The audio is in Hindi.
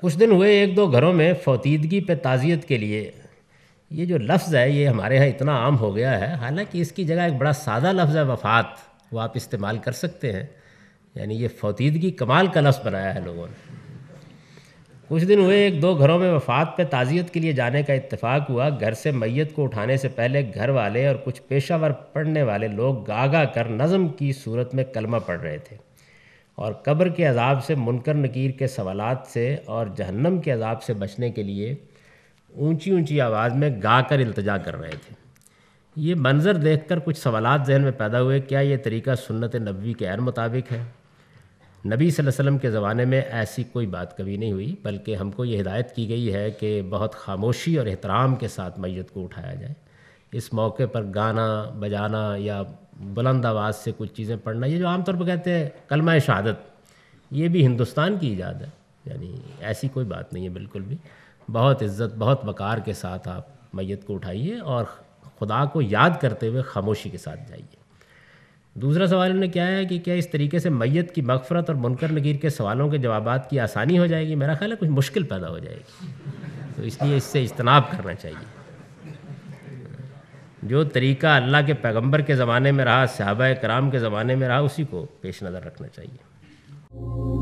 कुछ दिन हुए एक दो घरों में फौतीदगी पे ताज़ियत के लिए ये जो लफ्ज़ है ये हमारे यहाँ इतना आम हो गया है हालांकि इसकी जगह एक बड़ा सादा लफ्ज़ है वफ़ात वो आप इस्तेमाल कर सकते हैं यानी ये फौतीदगी कमाल का लफ्ज़ बनाया है लोगों ने कुछ दिन हुए एक दो घरों में वफात पे ताज़ियत के लिए जाने का इत्तेफाक हुआ घर से मैत को उठाने से पहले घर वाले और कुछ पेशावर पढ़ने वाले लोग गागा कर नज़म की सूरत में कलमा पढ़ रहे थे और कब्र के अजाब से मुनकर नकीर के सवाल से और जहन्नम के अजाब से बचने के लिए ऊंची ऊंची आवाज़ में गा कर इल्तजा कर रहे थे ये मंज़र देख कर कुछ सवाल जहन में पैदा हुए क्या ये तरीका सुन्नत नबी के गैर मुताबिक है नबी वसल्लम के ज़माने में ऐसी कोई बात कभी नहीं हुई बल्कि हमको ये हिदायत की गई है कि बहुत खामोशी और एहतराम के साथ मैत को उठाया जाए इस मौके पर गाना बजाना या बुलंद आवाज़ से कुछ चीज़ें पढ़ना ये जो आमतौर पर कहते हैं कलमा शहादत ये भी हिंदुस्तान की ईजाद है यानी ऐसी कोई बात नहीं है बिल्कुल भी बहुत इज़्ज़त बहुत वक़ार के साथ आप मैत को उठाइए और खुदा को याद करते हुए खामोशी के साथ जाइए दूसरा सवाल उन्होंने क्या है कि क्या इस तरीके से मैत की मकफरत और मुनकर नगीर के सवालों के जवाब की आसानी हो जाएगी मेरा ख्याल है कुछ मुश्किल पैदा हो जाएगी तो इसलिए इससे इजतनाब करना चाहिए जो तरीका अल्लाह के पैगंबर के ज़माने में रहा सहाबा कराम के ज़माने में रहा उसी को पेश नज़र रखना चाहिए